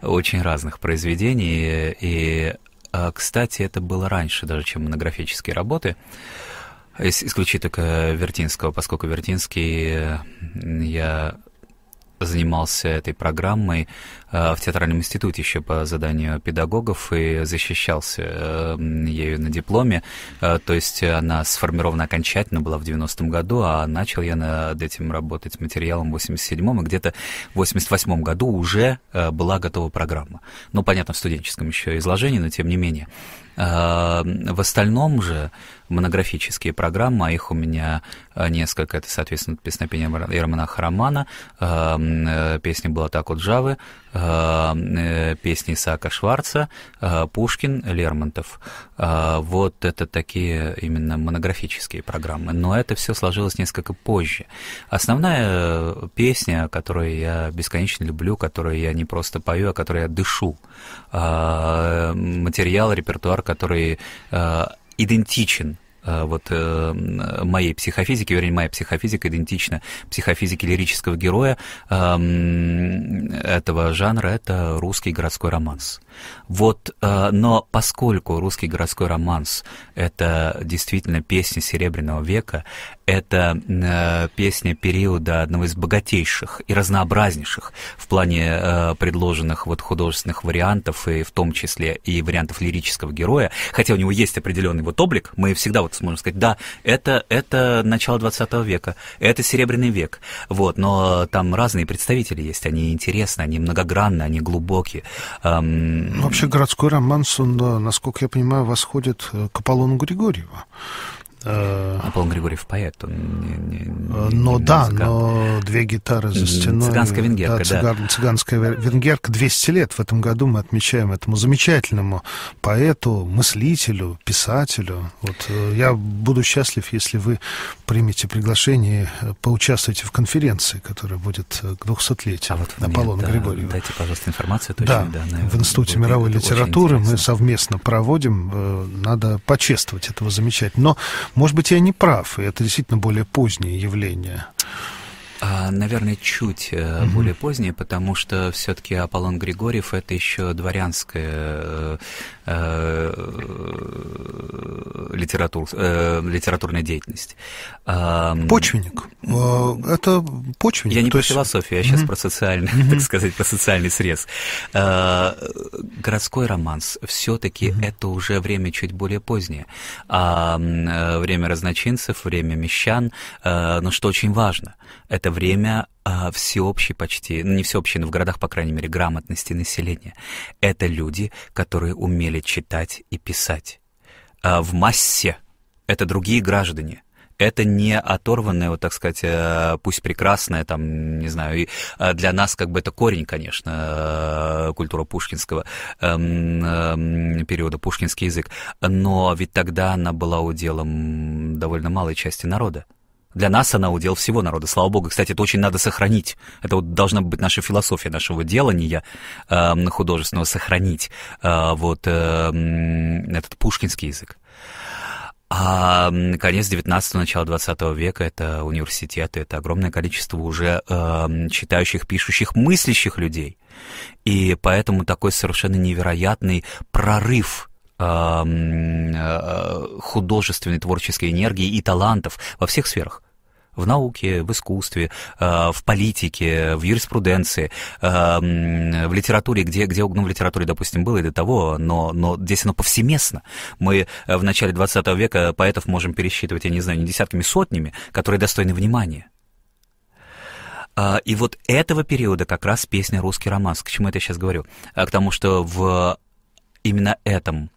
очень разных произведений, и а, кстати, это было раньше даже, чем монографические работы. Исключи только Вертинского, поскольку Вертинский э, я занимался этой программой э, в театральном институте еще по заданию педагогов и защищался э, ею на дипломе. Э, то есть она сформирована окончательно, была в 90-м году, а начал я над этим работать материалом в 87-м, и где-то в 88-м году уже была готова программа. Ну, понятно, в студенческом еще изложении, но тем не менее. В остальном же монографические программы, а их у меня э, несколько. Это, соответственно, песнопение Ермонаха Харамана, песня эм, э, Блатак от Джавы, эм, э, песни Исаака Шварца, Пушкин, Лермонтов. Вот это такие именно монографические программы. Но это все сложилось несколько позже. Основная песня, которую я бесконечно люблю, которую я не просто пою, а которую я дышу, материал, репертуар, который идентичен э, вот э, моей психофизики, вернее, моя психофизика идентична психофизике лирического героя эм, этого жанра, это русский городской романс. Вот, э, но поскольку русский городской романс — это действительно песня Серебряного века, это э, песня периода одного из богатейших и разнообразнейших в плане э, предложенных вот художественных вариантов, и в том числе и вариантов лирического героя, хотя у него есть определенный вот облик, мы всегда вот сможем сказать, да, это, это начало 20 века, это Серебряный век, вот, но там разные представители есть, они интересны, они многогранны, они глубокие, эм, Вообще городской романс, он, насколько я понимаю, восходит э, к Аполлону Григорьеву. Э, Аполлон Григорьев поэт, он не, не, э, не Ну не да, цыган. но две гитары за стеной. Цыганская венгерка, да. Цыган, да. Цыганская венгерка. 200 лет в этом году мы отмечаем этому замечательному поэту, мыслителю, писателю. Вот э, я буду счастлив, если вы примете приглашение, поучаствуйте в конференции, которая будет к 200-летию а вот Аполлона да, Григорьева. Дайте, пожалуйста, информацию точно. Да, да наверное, в Институте мировой литературы мы совместно проводим. Надо почествовать этого замечательного. Но может быть, я не прав, и это действительно более позднее явление. А, наверное, чуть mm более позднее, потому что все-таки Аполлон Григорьев это еще дворянская э, э, литератур, э, литературная деятельность. А, почвенник. Э, это почвенник. Я не про есть... философию, я сейчас про социальный, mm так сказать, про социальный срез. А, городской романс все-таки mm это уже время чуть более позднее. А время разночинцев, время мещан, а, но что очень важно – это время а, всеобщей почти, ну не всеобщей, но в городах, по крайней мере, грамотности населения. Это люди, которые умели читать и писать. А в массе это другие граждане это не оторванное, вот так сказать, э, пусть прекрасное, там, не знаю, и а, для нас как бы это корень, конечно, э, культура пушкинского эм, эм, периода, пушкинский язык, но ведь тогда она была уделом довольно малой части народа. Для нас она удел всего народа, слава богу. Кстати, это очень надо сохранить. Это вот должна быть наша философия нашего делания э, эм, художественного, сохранить э, вот э, этот пушкинский язык. А конец 19-го, начало 20 века — это университеты, это огромное количество уже э, читающих, пишущих, мыслящих людей. И поэтому такой совершенно невероятный прорыв — Э, художественной творческой энергии и талантов во всех сферах в науке, в искусстве, э, в политике, в юриспруденции, в литературе, где, где ну, в литературе, допустим, было и до того, но, но здесь оно повсеместно. Мы э, в начале 20 века поэтов можем пересчитывать, я не знаю, не десятками, сотнями, которые достойны внимания. А, и вот этого периода как раз песня «Русский романс». К чему это я сейчас говорю? А, к тому, что в именно этом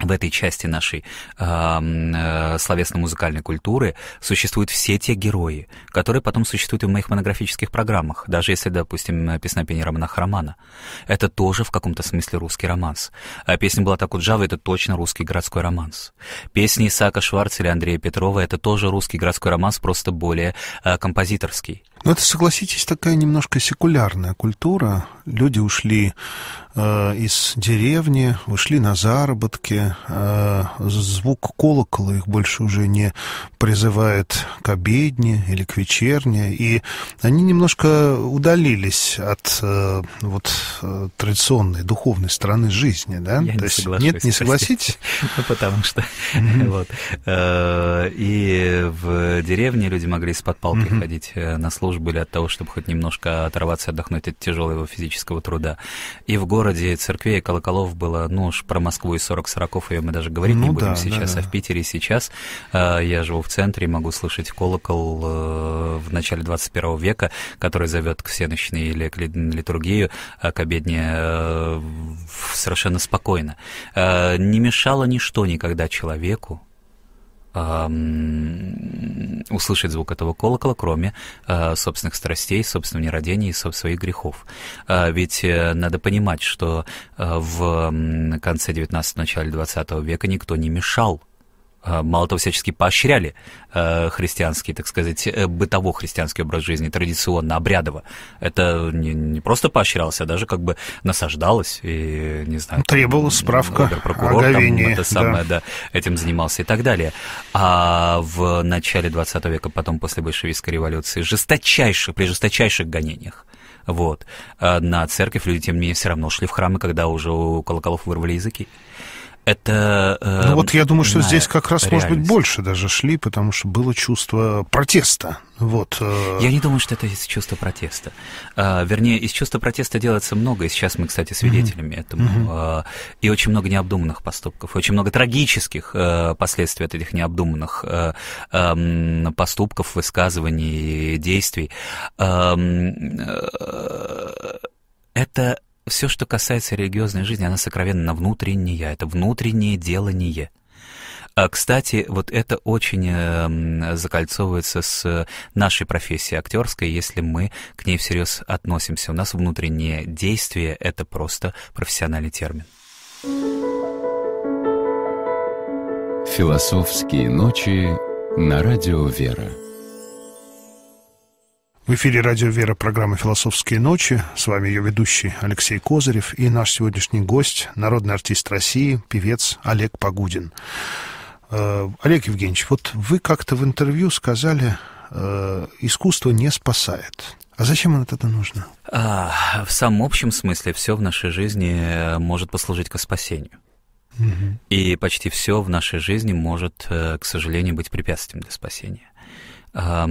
в этой части нашей э, э, словесно-музыкальной культуры существуют все те герои, которые потом существуют и в моих монографических программах, даже если, допустим, э, песнопение романа Романа. Это тоже в каком-то смысле русский романс. А песня была так Джава это точно русский городской романс. Песни Исаака Шварца или Андрея Петрова — это тоже русский городской романс, просто более э, композиторский. Ну это, согласитесь, такая немножко секулярная культура. Люди ушли э, из деревни, ушли на заработки. Э, звук колокола их больше уже не призывает к обедне или к вечерне. И они немножко удалились от э, вот, э, традиционной духовной стороны жизни. Да? Я То не есть, соглашусь. Нет, не согласитесь? Ну, потому что... вот э, И в деревне люди могли из-под палки ходить э, на службу тоже были от того, чтобы хоть немножко оторваться, отдохнуть от тяжелого физического труда. И в городе церквей и колоколов было, ну уж про Москву и 40 сороков ее мы даже говорить ну, не будем да, сейчас, да, да. а в Питере сейчас э, я живу в центре, могу слышать колокол э, в начале 21 века, который зовет к всеночной или к литургию, а к обедне э, совершенно спокойно. Э, не мешало ничто никогда человеку услышать звук этого колокола, кроме э, собственных страстей, собственного нерадения и своих грехов. Э, ведь э, надо понимать, что а, в конце 19 начале 20 века никто не мешал Э, мало того, всячески поощряли э, христианский, так сказать, э, бытово-христианский образ жизни, традиционно, обрядово. Это не, не просто поощрялось, а даже как бы насаждалось, и, не знаю... Требовала справка прокурор, о говении, это самое, да. да, этим занимался и так далее. А в начале 20 века, потом после большевистской революции, жесточайших, при жесточайших гонениях, вот. На церковь люди, тем не менее, все равно шли в храмы, когда уже у колоколов вырвали языки это... Э, ну вот я думаю, что здесь как раз, реальность. может быть, больше даже шли, потому что было чувство протеста. Вот. Э, я не думаю, что это из чувства протеста. Э, вернее, из чувства протеста делается много, и сейчас мы, кстати, свидетелями mm-hmm. этому. Mm-hmm. и очень много необдуманных поступков, очень много трагических последствий от этих необдуманных эм, поступков, высказываний, действий. Эм, это все, что касается религиозной жизни, она сокровенна внутренняя, это внутреннее делание. А, кстати, вот это очень эм, закольцовывается с нашей профессией актерской, если мы к ней всерьез относимся. У нас внутреннее действие — это просто профессиональный термин. Философские ночи на радио «Вера». В эфире «Радио Вера» программа «Философские ночи». С вами ее ведущий Алексей Козырев и наш сегодняшний гость, народный артист России, певец Олег Погудин. Э, Олег Евгеньевич, вот вы как-то в интервью сказали, э, искусство не спасает. А зачем оно тогда нужно? А, в самом общем смысле все э, в нашей жизни может послужить к спасению. Угу. И почти все в нашей жизни может, к сожалению, быть препятствием для спасения. Э,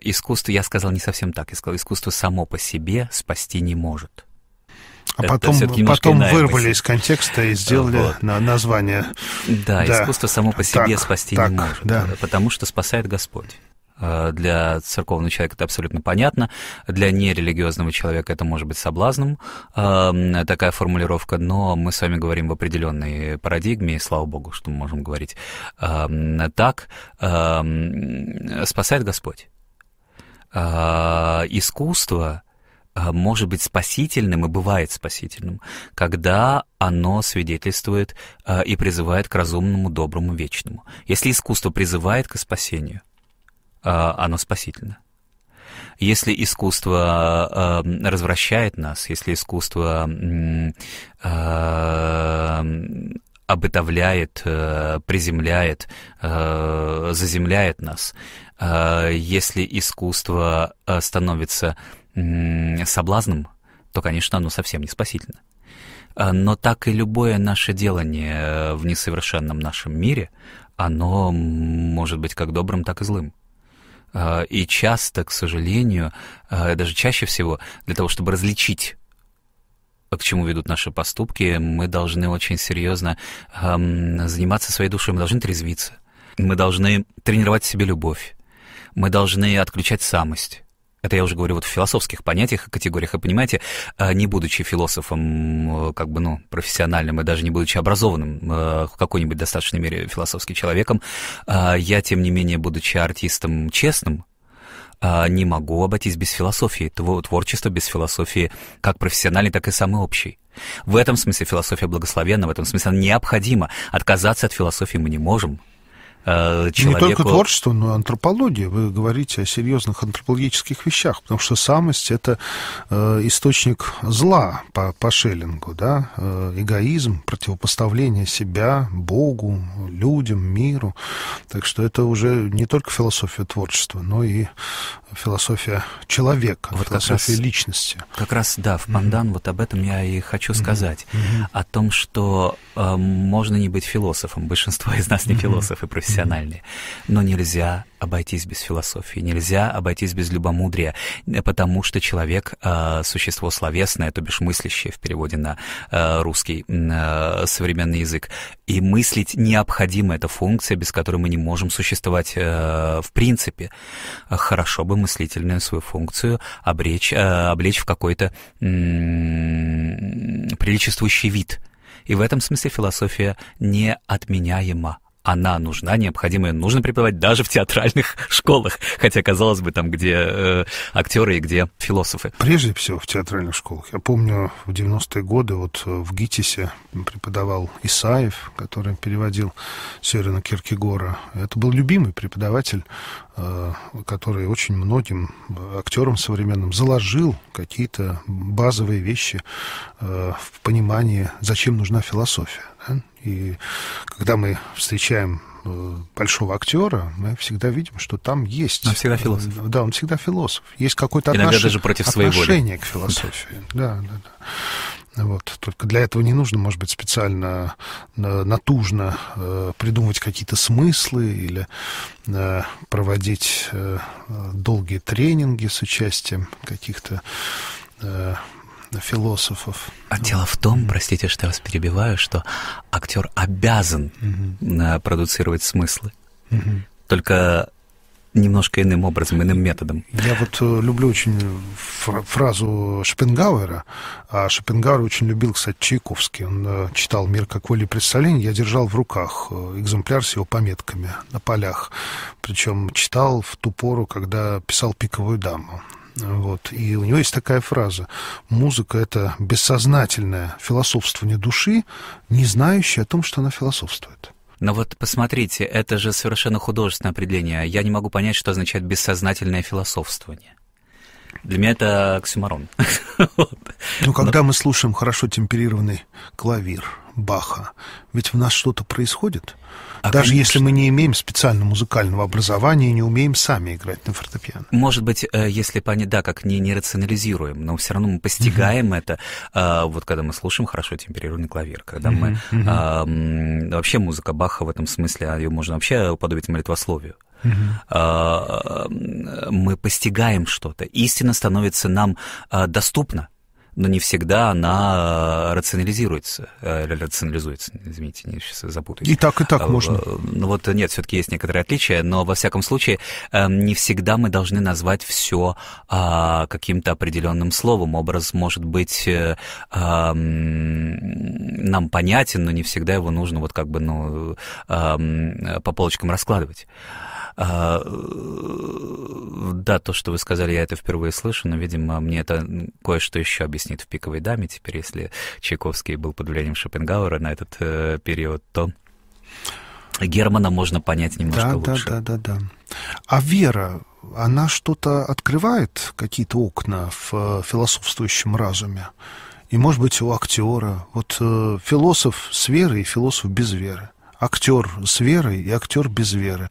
искусство, я сказал не совсем так, я сказал, искусство само по себе спасти не может. А э, потом, потом вырвали из контекста и сделали вот. на название. Да, да, искусство само по себе так, спасти так, не может, да. потому что спасает Господь. Э, для церковного человека это абсолютно понятно, для нерелигиозного человека это может быть соблазном, эм, такая формулировка, но мы с вами говорим в определенной парадигме, и слава богу, что мы можем говорить эм, так, эм, спасает Господь. Э, искусство э, может быть спасительным и бывает спасительным, когда оно свидетельствует и призывает к разумному, доброму, вечному. Если искусство призывает к спасению, Э, оно спасительно. Если искусство э, развращает нас, если искусство э, обытовляет, э, приземляет, э, заземляет нас, э, если искусство э, становится э, соблазном, то, конечно, оно совсем не спасительно. Э, но так и любое наше делание в несовершенном нашем мире, оно может быть как добрым, так и злым. А, и часто, к сожалению, а, даже чаще всего, для того, чтобы различить а, к чему ведут наши поступки, мы должны очень серьезно заниматься своей душой, мы должны трезвиться, мы должны тренировать в себе любовь, мы должны отключать самость, это я уже говорю вот в философских понятиях и категориях. И понимаете, а, не будучи философом, э, как бы, ну, профессиональным и даже не будучи образованным э, в какой-нибудь достаточной мере философским человеком, а, я, тем не менее, будучи артистом честным, а, не могу обойтись без философии, творчества без философии, как профессиональной, так и самой общей. В этом смысле философия благословенна, в этом смысле она необходима. Отказаться от философии мы не можем, человеку... Э, не только творчество, но и антропология. Вы говорите о серьезных антропологических вещах, потому что самость — это э, источник зла по, по Шеллингу, да? Э, эгоизм, противопоставление себя Богу, людям, миру. Так что это уже не только философия творчества, но и философия человека, вот философия как раз, личности. Как раз, да, в Пандан mm-hmm. вот об этом я и хочу сказать. Mm-hmm. О том, что э, можно не быть философом, большинство из нас не mm-hmm. философы профессиональные, mm-hmm. но нельзя обойтись без философии, нельзя обойтись без любомудрия, э, потому что человек э, — существо словесное, то бишь мыслящее в переводе на э, русский э, современный язык. И мыслить необходима эта функция, без которой мы не можем существовать э, в принципе. Хорошо бы мыслительную свою функцию обречь, э, облечь в какой-то э, приличествующий вид. И в этом смысле философия неотменяема она нужна, необходимая, нужно преподавать даже в театральных школах, хотя, казалось бы, там, где э, актеры и где философы. Прежде всего в театральных школах. Я помню, в 90-е годы вот э, в ГИТИСе преподавал Исаев, который переводил Сёрена Киркегора. Это был любимый преподаватель Э, который очень многим э, актерам современным заложил какие-то базовые вещи э, в понимании, зачем нужна философия. Да? И когда мы встречаем большого актера, мы всегда видим, что там есть... Он всегда философ. Да, он всегда философ. Есть какое-то отнош... даже против отношение к философии. Да, да, да. Вот. Только для этого не нужно, может быть, специально натужно э, придумывать какие-то смыслы или э, проводить э, долгие тренинги с участием каких-то философов. А дело в том, mm-hmm. простите, что я вас перебиваю, что актер обязан mm-hmm. продуцировать смыслы. Mm-hmm. Только немножко иным образом, иным методом. Я вот э, люблю очень фразу Шопенгауэра. А Шопенгауэр очень любил, кстати, Чайковский. Он э, читал «Мир как воли представления». Я держал в руках э, экземпляр с его пометками на полях. Причем читал в ту пору, когда писал «Пиковую даму». Вот. И у него есть такая фраза. Музыка — это бессознательное философствование души, не знающее о том, что она философствует. Но вот посмотрите, это же совершенно художественное определение. Я не могу понять, что означает бессознательное философствование. Для меня это оксюмарон. Ну, когда мы слушаем хорошо темперированный клавир Баха, ведь в нас что-то происходит – а Даже конечно. если мы не имеем специально музыкального образования и не умеем сами играть на фортепиано. Может быть, э, если понять, да, как не, не рационализируем, но все равно мы постигаем угу. это. А, вот когда мы слушаем хорошо темперированный клавир, когда угу, мы... Угу. А, вообще музыка Баха в этом смысле, а ее можно вообще уподобить молитвословию. Угу. А, мы постигаем что-то. Истина становится нам а, доступна но не всегда она э, рационализируется, э, рационализуется, извините, не сейчас запутаюсь. И так, и так э, можно. Ну вот нет, все-таки есть некоторые отличия, но во всяком случае не всегда мы должны назвать все каким-то определенным словом. Образ может быть эм, нам понятен, но не всегда его нужно вот как бы ну, эм, по полочкам раскладывать. А, э, да, то, что вы сказали, я это впервые слышу, но, видимо, мне это кое-что еще объяснит в «Пиковой даме». Теперь, если Чайковский был под влиянием Шопенгауэра на этот э, период, то Германа можно понять немножко да, лучше. Да, да, да, да. А вера, она что-то открывает, какие-то окна в э, философствующем разуме? И, может быть, у актера. Вот э, философ с верой и философ без веры актер с верой и актер без веры.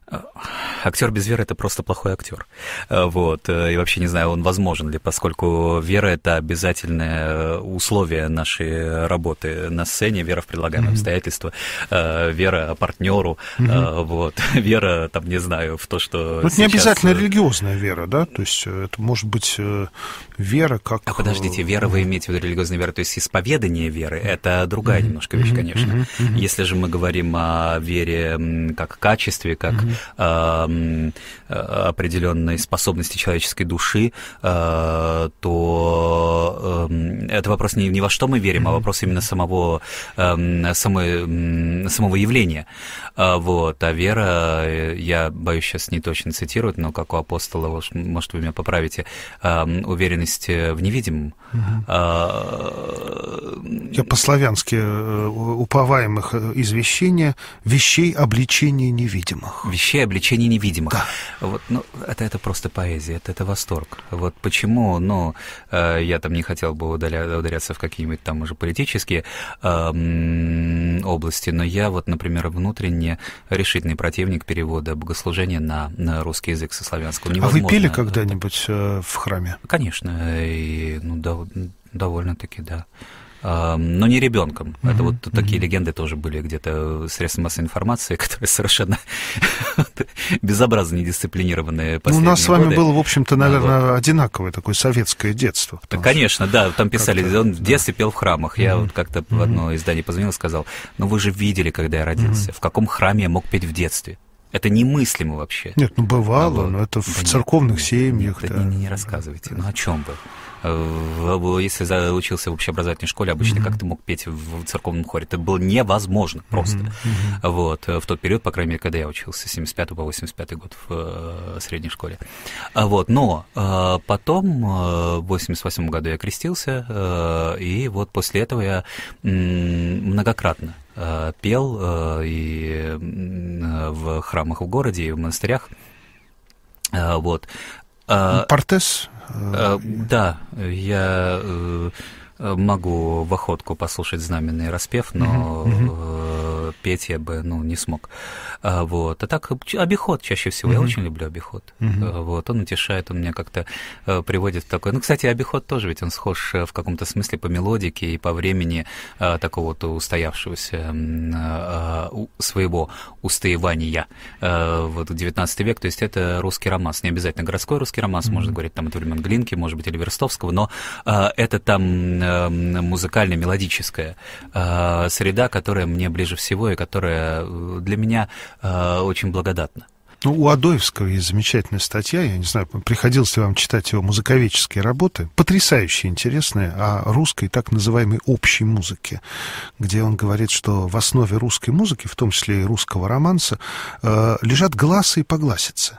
Актер без веры это просто плохой актер. Э, вот. Э, и вообще не знаю, он возможен ли, поскольку вера это обязательное э, условие нашей работы на сцене, вера в предлагаемые mm-hmm. обстоятельства, вера партнеру, mm-hmm. вот, вера, там, не знаю, в то, что. Ну, сейчас... не обязательно религиозная вера, да? То есть это может быть вера как. А подождите, вера mm-hmm. вы имеете в виду религиозная вера, то есть исповедание веры это другая mm-hmm. немножко вещь, конечно. Mm-hmm. Mm-hmm. Если же мы говорим о о вере как качестве, как Mm-hmm. э, определенной способности человеческой души, э, то э, это вопрос не, не во что мы верим, Mm-hmm. а вопрос именно самого, э, самой, самого явления. А вот. А вера, э, я боюсь сейчас не точно цитировать, но как у апостола, может, вы меня поправите, уверенность э, в невидимом. Угу. я по-славянски э, уповаемых извещения вещей обличения невидимых. Вещей обличения невидимых. Да. Вот, ну, это, это просто поэзия, это, это восторг. Вот почему, ну, э, я там не хотел бы удаля, ударяться в какие-нибудь там уже политические э, области, но я вот, например, внутренне решительный противник перевода богослужения на, на русский язык со славянского. Невозможно. А вы пели когда-нибудь э, в храме? Конечно, и, ну, да, довольно-таки, да но не ребенком. Mm-hmm. Это вот mm-hmm. такие легенды тоже были где-то средства массовой информации, которые совершенно безобразно недисциплинированные Ну, у нас с вами годы. было, в общем-то, наверное, вот. одинаковое такое советское детство. Да, конечно, да, там писали, как-то, он в детстве пел в храмах. Mm-hmm. Я вот как-то в одно издание позвонил и сказал, ну вы же видели, когда я родился, в каком храме я мог петь в детстве. Это немыслимо вообще. Нет, ну бывало, а вот. но это в да церковных нет, семьях. Нет, да. не, не рассказывайте. Ну о чем вы? если учился в общеобразовательной школе, обычно mm-hmm. как ты мог петь в церковном хоре? Это было невозможно просто. Mm-hmm. Mm-hmm. Вот, э, в тот период, по крайней мере, когда я учился, с 75 по 85 год в э, средней школе. А вот, но э, потом, в 88 году я крестился, и вот после этого я многократно пел и в храмах в городе, и в монастырях. Вот. Портес? Э, э, да, я э, могу в охотку послушать знаменный распев, но э, петь я бы ну, не смог. А, вот. А так обиход чаще всего. Mm-hmm. Я очень люблю обиход. Mm-hmm. вот. Он утешает, он меня как-то э, приводит в такой... Ну, кстати, обиход тоже ведь он схож э, в каком-то смысле по мелодике и по времени э, такого вот устоявшегося своего устоевания. Э, вот 19 век, то есть это русский романс. Не обязательно городской русский романс, mm-hmm. можно говорить, там это времен Глинки, может быть, или Верстовского, но это там эм, э, музыкально-мелодическая среда, которая мне ближе всего ключевое, которое э, для меня э, очень благодатно. Ну, у Адоевского есть замечательная статья, я не знаю, приходилось ли вам читать его музыковедческие работы, потрясающе интересные, о русской так называемой общей музыке, где он говорит, что в основе русской музыки, в том числе и русского романса, э, лежат глаза и погласицы.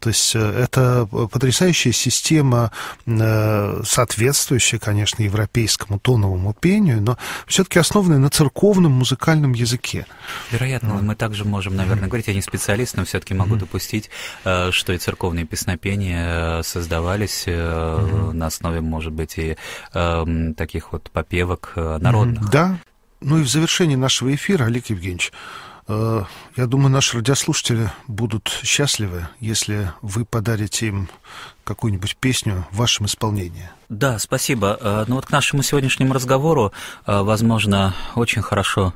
То есть э, это потрясающая система, э, соответствующая, конечно, европейскому тоновому пению, но все-таки основанная на церковном музыкальном языке. Вероятно, вот. мы также можем, наверное, говорить, я не специалист, но все-таки могу mm-hmm. допустить, э, что и церковные песнопения создавались mm-hmm. на основе, может быть, и эм, таких вот попевок народных. Mm-hmm. Да. Ну и в завершении нашего эфира, Олег Евгеньевич, Э, я думаю, наши радиослушатели будут счастливы, если вы подарите им какую-нибудь песню в вашем исполнении. Да, спасибо. Э, ну вот к нашему сегодняшнему разговору, э, возможно, очень хорошо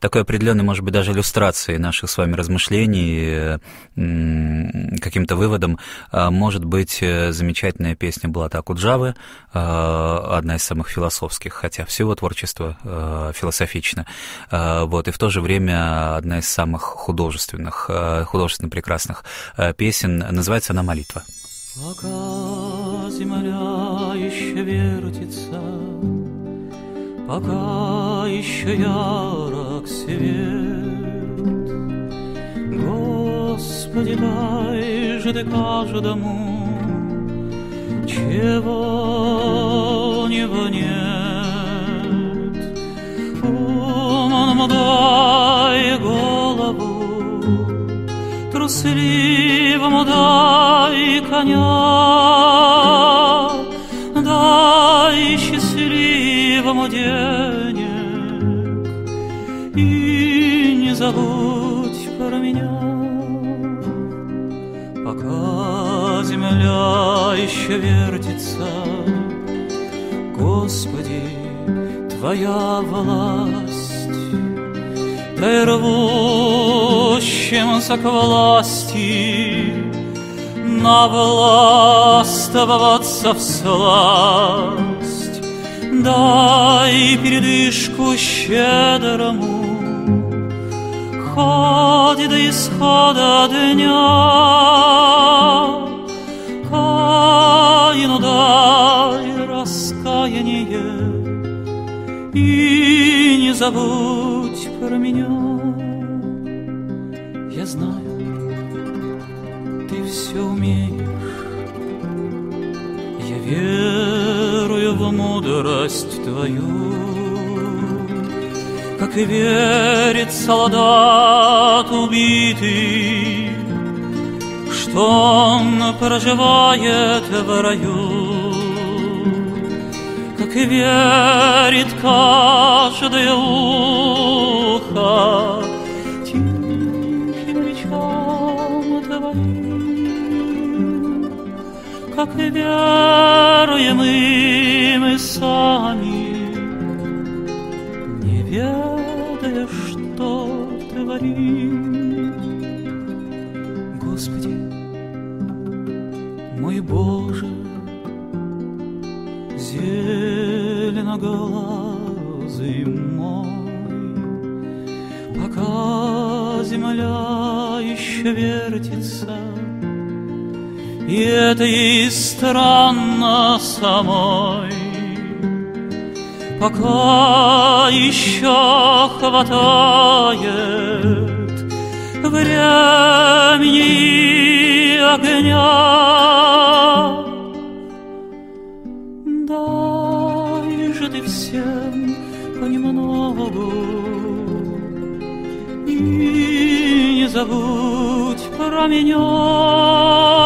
такой определенной, может быть, даже иллюстрацией наших с вами размышлений, э, каким-то выводом, э, может быть э, замечательная песня была так у Джавы одна из самых философских, хотя все его творчество философично. Вот, и в то же время одна из самых художественных, художественно прекрасных песен. Называется она «Молитва». Пока земля еще вертится, пока еще ярок свет. Господи, дай же ты каждому, чего у него нет. Умом дай голову, трусливому дай коня. денег И не забудь про меня Пока земля еще вертится Господи, Твоя власть Дай рвущимся к власти Навластвоваться в славь дай передышку щедрому, Хоть до исхода дня. Каину дай раскаяние И не забудь про меня. Я знаю, ты все умеешь, я верю мудрость твою, Как верит солдат убитый, Что он проживает в раю, Как верит каждое ухо, как веруем мы сани, не ведая, что творим. Господи, мой Боже, зеленоглазый мой, пока земля еще вертится, и это ей странно самой пока еще хватает времени огня. Дай же ты всем понемногу и не забудь про меня.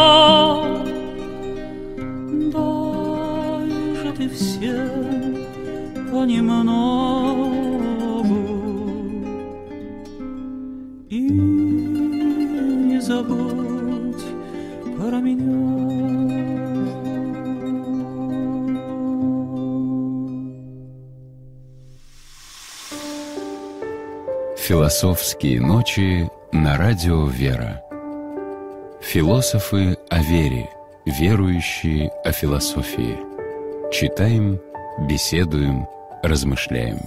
Философские ночи на радио «Вера». Философы о вере, верующие о философии. Читаем, беседуем, размышляем.